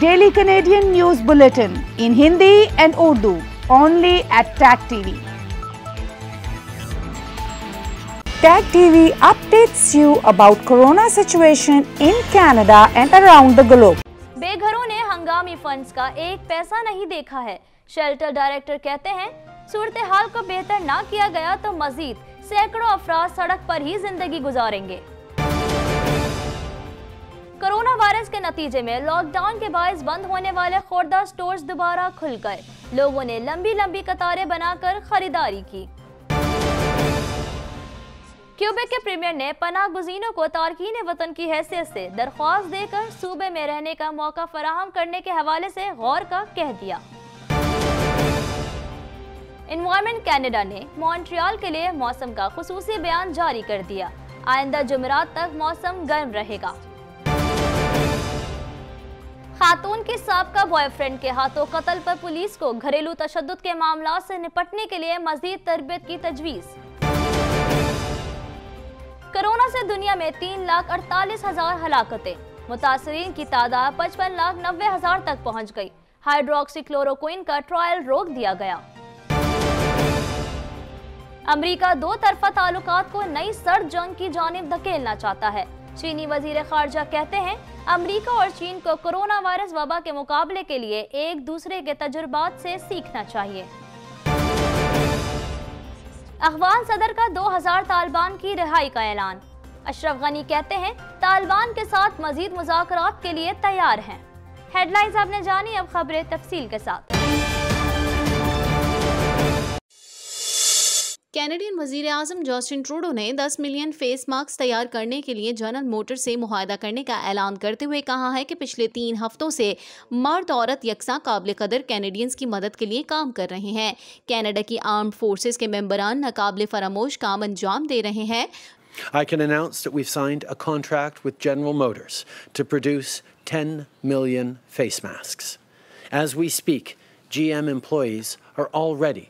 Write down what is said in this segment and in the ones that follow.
Daily Canadian news bulletin in Hindi and Urdu only at Tag TV Tag TV updates you about corona situation in Canada and around the globe बेघरों ने हंगामी funds का एक पैसा नहीं देखा है शेल्टर डायरेक्टर कहते हैं सूरत हाल को बेहतर ना किया गया तो मजीद सैकड़ों अफराज सड़क पर ही जिंदगी गुजारेंगे वायरस के नतीजे में लॉकडाउन के बायस बंद होने वाले खुर्दा स्टोर्स दोबारा खुल गए लोगों ने लंबी लंबी कतारें बनाकर खरीदारी की क्यूबेक के प्रीमियर ने पनाह गुजीनों को तारकिन वतन की हैसियत से दरख्वास्त देकर सूबे में रहने का मौका फराहम करने के हवाले से गौर का कह दिया इन्वायरमेंट कैनेडा ने मॉन्ट्रियल के लिए मौसम का खसूसी बयान जारी कर दिया आइंदा जुमरात तक मौसम गर्म रहेगा खातून की सबका बॉयफ्रेंड के हाथों कत्ल पर पुलिस को घरेलू तशद के मामला से निपटने के लिए मजीद तरबियत की तजवीज़ कोरोना से दुनिया में तीन लाख अड़तालीस हजार हलाकतें मुतासरीन की तादाद पचपन लाख नब्बे हजार तक पहुंच गई हाइड्रोक्सीक्लोरोक्विन का ट्रायल रोक दिया गया अमरीका दो तरफा ताल्लुक को नई सर्द जंग की जानब धकेलना चाहता है चीनी वजीर खारजा कहते हैं अमरीका और चीन को कोरोना वायरस वबा के मुकाबले के लिए एक दूसरे के तजुर्बात से सीखना चाहिए अफगान सदर का 2000 तालिबान की रिहाई का ऐलान अशरफ गनी कहते हैं तालिबान के साथ मजीद मुजाकर के लिए तैयार हैं हेडलाइंस आपने जानी अब खबरें तफसील के साथ कैनेडियन वजीर अजम जॉस्टिन ट्रूडो ने 10 मिलियन फेस मास्क तैयार करने के लिए जनरल मोटर से मुहिदा करने का ऐलान करते हुए कहा है कि पिछले तीन हफ्तों से मर्द औरत यकसा काबिल कदर कैनेडियंस की मदद के लिए काम कर रहे हैं कैनेडा की आर्म्ड फोर्सेस के मेम्बरान नाकबले फरामोश काम अंजाम दे रहे हैं I can announce that we've signed a contract with General Motors to produce 10 million face masks. As we speak, GM employees are already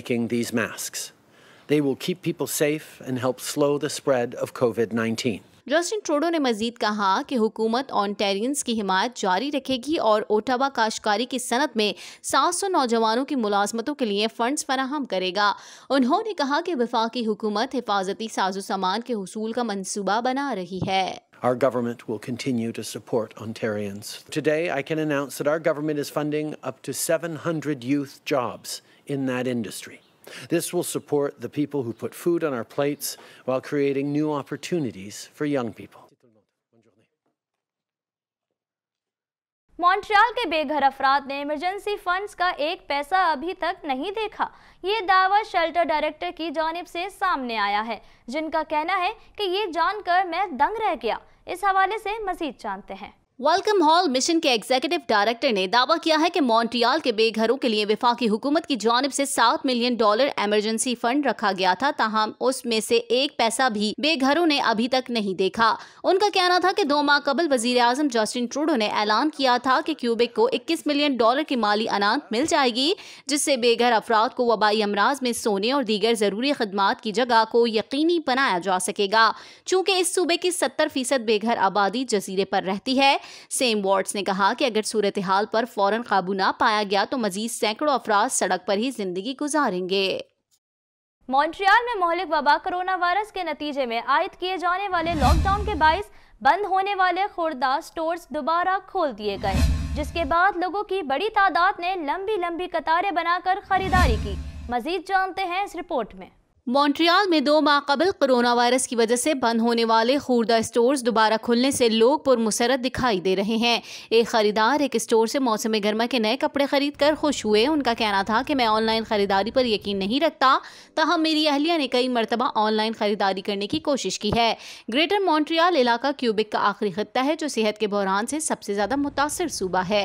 making these masks. They will keep people safe and help slow the spread of COVID 19. Justin Trudeau ने मजीद कहा कि हुकूमत ऑनटेरियंस की हिमायत जारी रखेगी और Ottawa काशकारी की सनत में 700 کے لیے فنڈز فراہم کرے گا. फराहम نے کہا کہ कि वफाकी हुकूमत हिफाजती साजो سامان کے حصول کا منصوبہ بنا رہی ہے. Our government will continue to support Ontarians. Today, I can announce that our government is funding up to 700 youth jobs in that industry. This will support the people who put food on our plates while creating new opportunities for young people. Montreal के बेघर अफराद ने emergency funds का एक पैसा अभी तक नहीं देखा ये दावा शेल्टर डायरेक्टर की जानब से सामने आया है जिनका कहना है कि ये जानकर मैं दंग रह गया इस हवाले से मजीद जानते हैं वेलकम हॉल मिशन के एग्जीक्यूटिव डायरेक्टर ने दावा किया है कि मॉन्ट्रियल के बेघरों के लिए विफाकी हुकूमत की जानब से सात मिलियन डॉलर इमरजेंसी फंड रखा गया था तहम उसमें से एक पैसा भी बेघरों ने अभी तक नहीं देखा उनका कहना था कि दो माह कबल वजीर अजम जस्टिन ट्रूडो ने ऐलान किया था कि क्यूबिक को इक्कीस मिलियन डॉलर की माली अनाथ मिल जाएगी जिससे बेघर अफराद को वबाई अमराज में सोने और दीगर ज़रूरी खदमात की जगह को यकीनी बनाया जा सकेगा चूँकि इस सूबे की सत्तर फीसद बेघर आबादी जजीरे पर रहती है सेम वार्ड्स ने कहा कि अगर सूरत हाल पर फौरन काबू ना पाया गया तो मजीद सैकड़ों अफराज सड़क पर ही जिंदगी गुजारेंगे मॉन्ट्रियल में मोहलिक वबा कोरोना वायरस के नतीजे में आयद किए जाने वाले लॉकडाउन के बायस बंद होने वाले खुर्दा स्टोर्स दोबारा खोल दिए गए जिसके बाद लोगों की बड़ी तादाद ने लंबी लंबी कतारें बनाकर खरीदारी की मजीद जानते हैं इस रिपोर्ट में मॉन्ट्रियल में दो माह कबल कोरोना वायरस की वजह से बंद होने वाले खुर्दा स्टोर्स दोबारा खुलने से लोग पुरमसरत दिखाई दे रहे हैं एक खरीदार एक स्टोर से मौसम गर्मा के नए कपड़े खरीद कर खुश हुए उनका कहना था कि मैं ऑनलाइन ख़रीदारी पर यकीन नहीं रखता तहम मेरी अहलिया ने कई मरतबा ऑनलाइन ख़रीदारी करने की कोशिश की है ग्रेटर मॉन्ट्रियाल इलाका क्यूबिक का आखिरी खत्ता है जो सेहत के बहरान से सबसे ज़्यादा मुतासर सूबा है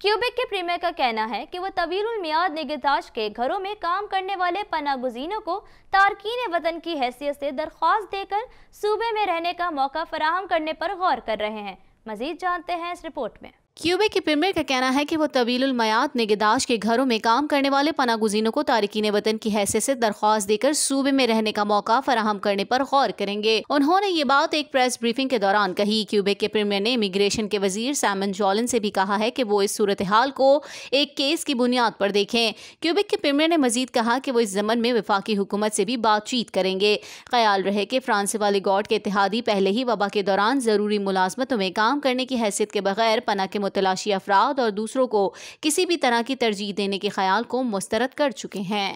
क्यूबेक के प्रीमियर का कहना है कि वह तवील मियाद निगताश के घरों में काम करने वाले पनागुजीनों को तारकिन वतन की हैसियत से दरख्वास्त देकर सूबे में रहने का मौका फराहम करने पर गौर कर रहे हैं मजीद जानते हैं इस रिपोर्ट में क्यूबे के प्रीमियर का कहना है कि वो तवीलमयात निगदाश के घरों में काम करने वाले पनागुजीनों को तारकिन वतन की हैसियत से दरख्वास्त देकर सूबे में रहने का मौका फराहम करने पर गौर करेंगे उन्होंने ये बात एक प्रेस ब्रीफिंग के दौरान कही क्यूबे के प्रीमियर ने इमिग्रेशन के वजीर सैमन जॉलन से भी कहा है कि वो इस सूरत हाल को एक केस की बुनियाद पर देखें क्यूबे के प्रीमियर ने मजीद कहा कि वो इस जमन में वफाकी हुकूमत से भी बातचीत करेंगे ख्याल रहे कि फ्रांस वाले गॉड के इतिहादी पहले ही वबा के दौरान ज़रूरी मुलाजमतों में काम करने की हैसियत के बगैर पना के मुतलाशी अफराद और दूसरों को किसी भी तरह की तरजीह देने के ख्याल को मुस्तरद कर चुके हैं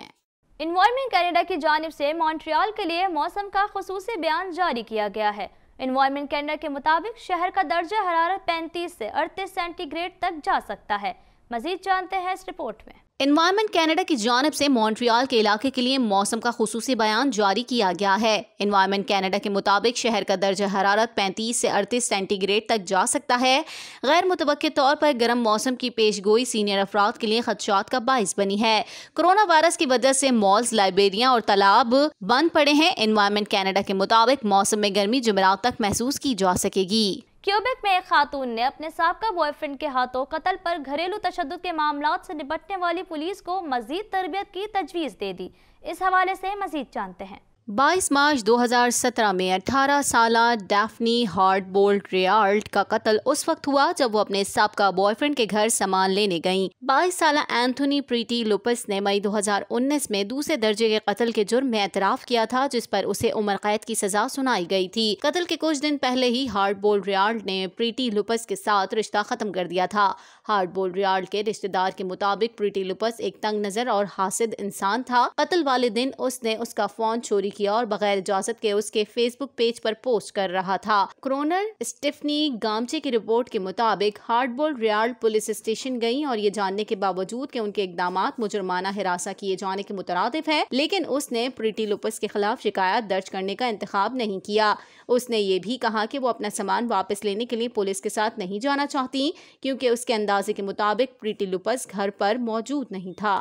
इन्वायरमेंट कनाडा की जानब से मॉन्ट्रियाल के लिए मौसम का खसूस बयान जारी किया गया है इन्वायरमेंट कनाडा के मुताबिक शहर का दर्जा हरारत पैंतीस से अड़तीस सेंटीग्रेड तक जा सकता है मजीद जानते हैं इस रिपोर्ट में इन्वायरमेंट कनाडा की जानब से मॉन्ट्रियल के इलाके के लिए मौसम का खसूस बयान जारी किया गया है इन्वायरमेंट कनाडा के मुताबिक शहर का दर्ज हरारत 35 से 38 सेंटीग्रेड तक जा सकता है गैर मुतवक तौर पर गर्म मौसम की पेश गोई सीनियर अफराद के लिए खदशात का बायस बनी है कोरोना वायरस की वजह से मॉल्स लाइब्रेरियाँ और तालाब बंद पड़े हैं इन्वायरमेंट कैनेडा के मुताबिक मौसम में गर्मी जुमेरात तक महसूस की जा सकेगी क्यूबेक में एक खातून ने अपने सबका बॉयफ्रेंड के हाथों कत्ल पर घरेलू तशद के मामला से निपटने वाली पुलिस को मजीद तरबियत की तजवीज़ दे दी इस हवाले से मजीद जानते हैं 22 मार्च 2017 में 18 साल डैफनी हार्ट बोल्ट रेयाल्ट का कत्ल उस वक्त हुआ जब वो अपने सबका बॉयफ्रेंड के घर सामान लेने गईं। 22 साल एंथोनी प्रीति लुपस ने मई 2019 में दूसरे दर्जे के कत्ल के जुर्म में एतराफ़ किया था जिस पर उसे उम्र कैद की सजा सुनाई गई थी कत्ल के कुछ दिन पहले ही हार्ट बोल्ट रियाल्ट ने प्रीति लुपस के साथ रिश्ता खत्म कर दिया था हार्ट बोल्ट रियाल्ट के रिश्तेदार के मुताबिक प्रीटी लुपस एक तंग नजर और हासिद इंसान था कत्ल वाले दिन उसने उसका फोन चोरी किया और बगैर इजाजत के उसके फेसबुक पेज पर पोस्ट कर रहा था क्रोनर स्टिफनी गामचे की रिपोर्ट के मुताबिक हार्डबोल रियाल पुलिस स्टेशन गई और ये जानने के बावजूद कि उनके इकदाम मुजुर्माना हिरासा किए जाने के मुतरद है लेकिन उसने प्रीटी लुपस के खिलाफ शिकायत दर्ज करने का इंतखब नहीं किया उसने ये भी कहा कि वो अपना सामान वापस लेने के लिए पुलिस के साथ नहीं जाना चाहती क्योंकि उसके अंदाजे के मुताबिक प्रीटी लुपस घर पर मौजूद नहीं था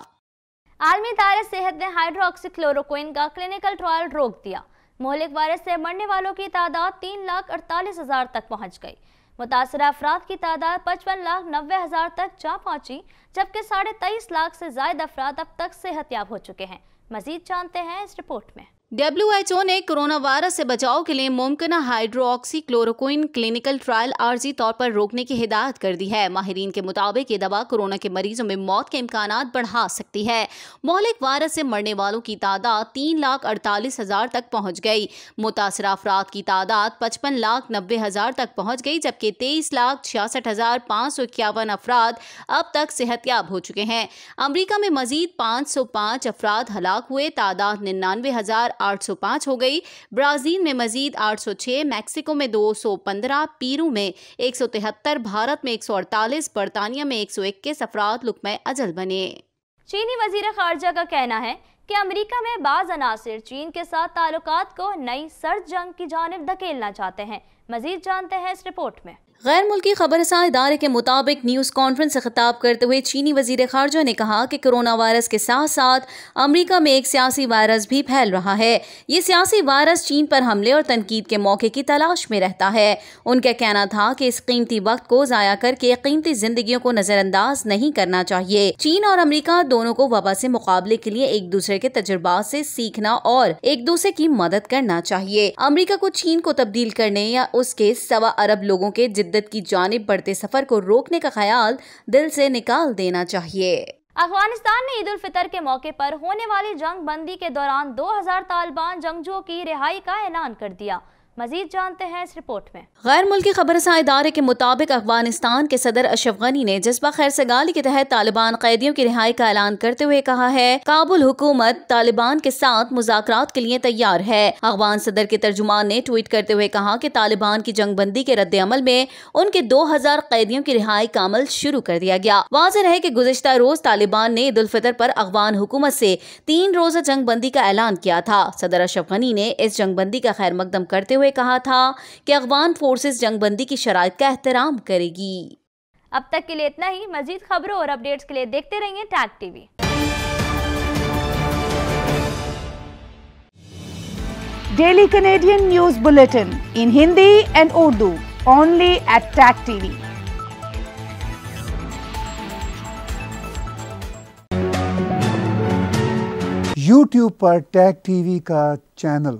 आलमी दायरे सेहत ने हाइड्रोक्सीक्लोरोक्विन का क्लिनिकल ट्रायल रोक दिया मोहलिक वायरस से मरने वालों की तादाद तीन लाख अड़तालीस हज़ार तक पहुंच गई मुतासर अफराद की तादाद पचपन लाख नब्बे हज़ार तक जा पहुंची जबकि साढ़े तेईस लाख से जायद अफराद अब तक सेहतियाब हो चुके हैं मजीद जानते हैं इस रिपोर्ट में डब्ल्यूएचओ ने कोरोना वायरस से बचाव के लिए मुमकिन हाइड्रोक्सी क्लोरोक्विन क्लिनिकल ट्रायल आर्जी तौर पर रोकने की हिदायत कर दी है माहरीन के मुताबिक ये दवा कोरोना के मरीजों में मौत के इम्कान बढ़ा सकती है मौलिक वायरस से मरने वालों की तादाद तीन लाख अड़तालीस हजार तक पहुंच गई मुतासर अफराद की तादाद पचपन लाख नब्बे हजार तक पहुंच गई जबकि तेईस लाख छियासठ हजार पाँच सौ इक्यावन अफराद अब तक सेहतयाब हो चुके हैं अमरीका में मजीद पाँच सौ पाँच अफराद हलाक हुए तादाद निन्यानवे हजार 805 हो गई ब्राज़ील में मजीद 806 मैक्सिको में 215 पीरू में 173 भारत में 148 बरतानिया में 121 अफराद लुकमय अजल बने चीनी वजीर खारजा का कहना है कि अमेरिका में बाज अनासर चीन के साथ ताल्लुक को नई सर्द जंग की जानब धकेलना चाहते हैं मजीद जानते हैं इस रिपोर्ट में गैर मुल्की खबरसा इदारे के मुताबिक न्यूज़ कॉन्फ्रेंस से खिताब करते हुए चीनी वजीर खारजा ने कहा कि कोरोना वायरस के साथ साथ अमरीका में एक सियासी वायरस भी फैल रहा है ये सियासी वायरस चीन पर हमले और तनकीद के मौके की तलाश में रहता है उनका कहना था कि इस कीमती वक्त को ज़ाया करके कीमती जिंदगी को नज़रअंदाज नहीं करना चाहिए चीन और अमरीका दोनों को वबा से मुकाबले के लिए एक दूसरे के तजुर्बा से सीखना और एक दूसरे की मदद करना चाहिए अमरीका को चीन को तब्दील करने या उसके सवा अरब लोगों के शिद्दत की जानब बढ़ते सफर को रोकने का ख्याल दिल से निकाल देना चाहिए अफगानिस्तान में ईद उल फितर के मौके पर होने वाली जंग बंदी के दौरान 2000 तालिबान जंगजुओं की रिहाई का ऐलान कर दिया मजीद जानते हैं इस रिपोर्ट में गैर मुल्की खबर इदारे के मुताबिक अफगानिस्तान के सदर अशफ गनी ने जज्बा खैर सगाली के तहत तालिबान कैदियों की रिहाई का ऐलान करते हुए कहा है काबुल हुकूमत तालिबान के साथ मुजाक के लिए तैयार है अफगान सदर के तर्जुमान ने ट्वीट करते हुए कहा की तालिबान की जंगबंदी के रद्द अमल में उनके दो हजार कैदियों की रिहाई का अमल शुरू कर दिया गया वाजह है की गुजशत रोज तालिबान ने ईद उल फितर आरोप अफगान हुकूमत ऐसी तीन रोजा जंगबंदी का ऐलान किया था सदर अशफ़ गनी ने इस जंगबंदी का खैर मकदम करते हुए हुए कहा था कि अफगान फोर्सेस जंगबंदी की शरात का एहतराम करेगी अब तक के लिए इतना ही मजीद खबरों और अपडेट्स के लिए देखते रहिए Tag TV daily Canadian news bulletin in Hindi and Urdu only at Tag TV YouTube पर टैग टीवी का चैनल